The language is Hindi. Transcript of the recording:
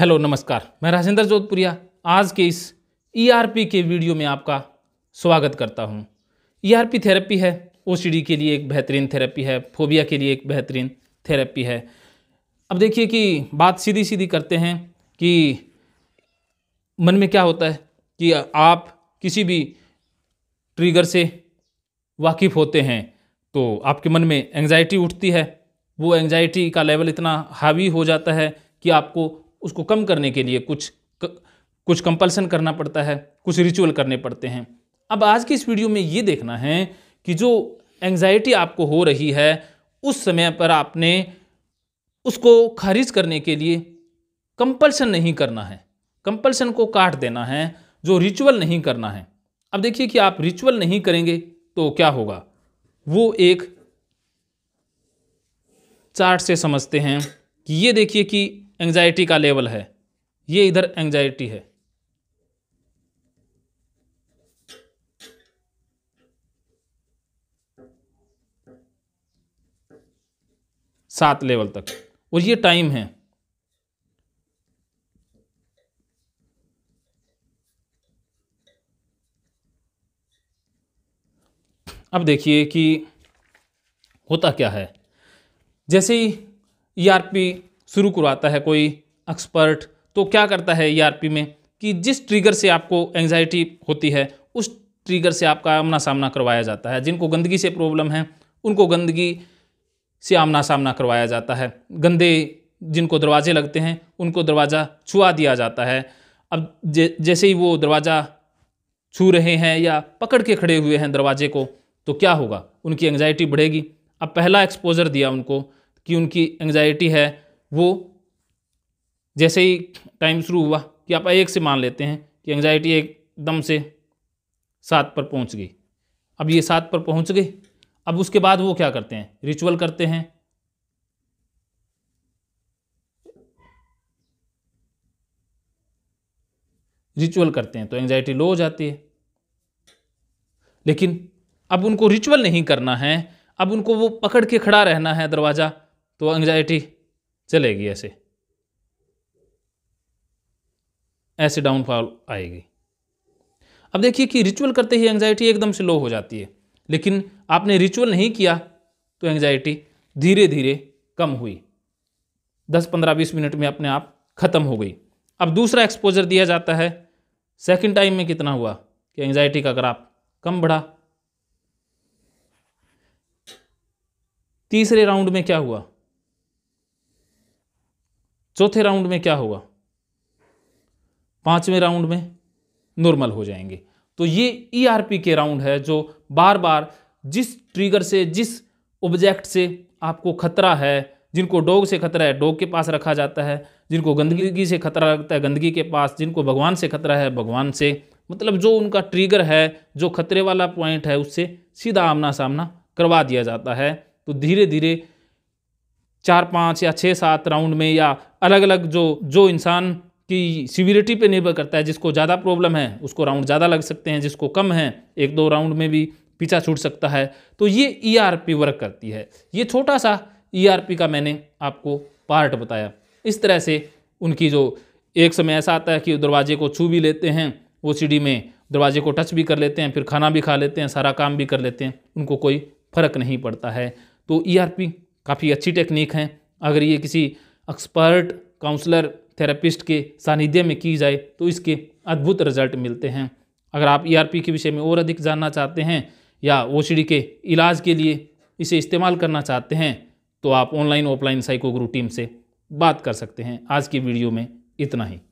हेलो नमस्कार मैं राजेंद्र जोधपुरिया आज के इस ईआरपी e के वीडियो में आपका स्वागत करता हूं ईआरपी e थेरेपी है ओसीडी के लिए एक बेहतरीन थेरेपी है फोबिया के लिए एक बेहतरीन थेरेपी है अब देखिए कि बात सीधी सीधी करते हैं कि मन में क्या होता है कि आप किसी भी ट्रिगर से वाकिफ़ होते हैं तो आपके मन में एंग्जाइटी उठती है वो एंग्जाइटी का लेवल इतना हावी हो जाता है कि आपको उसको कम करने के लिए कुछ कुछ कंपल्सन करना पड़ता है कुछ रिचुअल करने पड़ते हैं अब आज की इस वीडियो में ये देखना है कि जो एंग्जाइटी आपको हो रही है उस समय पर आपने उसको खारिज करने के लिए कंपल्सन नहीं करना है कंपल्सन को काट देना है जो रिचुअल नहीं करना है अब देखिए कि आप रिचुअल नहीं करेंगे तो क्या होगा वो एक चार्ट से समझते हैं कि ये देखिए कि एंग्जाइटी का लेवल है ये इधर एंग्जाइटी है सात लेवल तक और ये टाइम है अब देखिए कि होता क्या है जैसे ही ई आर पी शुरू करवाता है कोई एक्सपर्ट तो क्या करता है ई e में कि जिस ट्रिगर से आपको एंग्जाइटी होती है उस ट्रिगर से आपका आमना सामना करवाया जाता है जिनको गंदगी से प्रॉब्लम है उनको गंदगी से आमना सामना करवाया जाता है गंदे जिनको दरवाजे लगते हैं उनको दरवाज़ा छुआ दिया जाता है अब जे, जैसे ही वो दरवाज़ा छू रहे हैं या पकड़ के खड़े हुए हैं दरवाजे को तो क्या होगा उनकी एंग्जाइटी बढ़ेगी अब पहला एक्सपोजर दिया उनको कि उनकी एंग्जाइटी है वो जैसे ही टाइम शुरू हुआ कि आप एक से मान लेते हैं कि एंग्जाइटी एकदम से सात पर पहुंच गई अब ये सात पर पहुंच गई अब उसके बाद वो क्या करते हैं रिचुअल करते हैं रिचुअल करते हैं तो एंगजाइटी लो हो जाती है लेकिन अब उनको रिचुअल नहीं करना है अब उनको वो पकड़ के खड़ा रहना है दरवाज़ा तो एंग्जाइटी चलेगी ऐसे ऐसे डाउनफॉल आएगी अब देखिए कि रिचुअल करते ही एंजाइटी एकदम से लो हो जाती है लेकिन आपने रिचुअल नहीं किया तो एंजाइटी धीरे धीरे कम हुई दस पंद्रह बीस मिनट में अपने आप ख़त्म हो गई अब दूसरा एक्सपोजर दिया जाता है सेकंड टाइम में कितना हुआ कि एंजाइटी का ग्राफ कम बढ़ा तीसरे राउंड में क्या हुआ चौथे राउंड में क्या होगा पांचवें राउंड में नॉर्मल हो जाएंगे तो ये ईआरपी e के राउंड है जो बार बार जिस ट्रिगर से जिस ऑब्जेक्ट से आपको खतरा है जिनको डॉग से खतरा है डॉग के पास रखा जाता है जिनको गंदगी से खतरा लगता है गंदगी के पास जिनको भगवान से खतरा है भगवान से मतलब जो उनका ट्रिगर है जो खतरे वाला पॉइंट है उससे सीधा आमना सामना करवा दिया जाता है तो धीरे धीरे चार पाँच या छः सात राउंड में या अलग अलग जो जो इंसान की सीवियरिटी पे निर्भर करता है जिसको ज़्यादा प्रॉब्लम है उसको राउंड ज़्यादा लग सकते हैं जिसको कम है एक दो राउंड में भी पीछा छूट सकता है तो ये ई e वर्क करती है ये छोटा सा ई e का मैंने आपको पार्ट बताया इस तरह से उनकी जो एक समय ऐसा आता है कि दरवाजे को छू भी लेते हैं ओ में दरवाजे को टच भी कर लेते हैं फिर खाना भी खा लेते हैं सारा काम भी कर लेते हैं उनको कोई फ़र्क नहीं पड़ता है तो ई e काफ़ी अच्छी टेक्निक हैं अगर ये किसी एक्सपर्ट काउंसलर थेरेपिस्ट के सानिध्य में की जाए तो इसके अद्भुत रिजल्ट मिलते हैं अगर आप ईआरपी e के विषय में और अधिक जानना चाहते हैं या ओ के इलाज के लिए इसे इस्तेमाल करना चाहते हैं तो आप ऑनलाइन ऑफलाइन साइको टीम से बात कर सकते हैं आज की वीडियो में इतना ही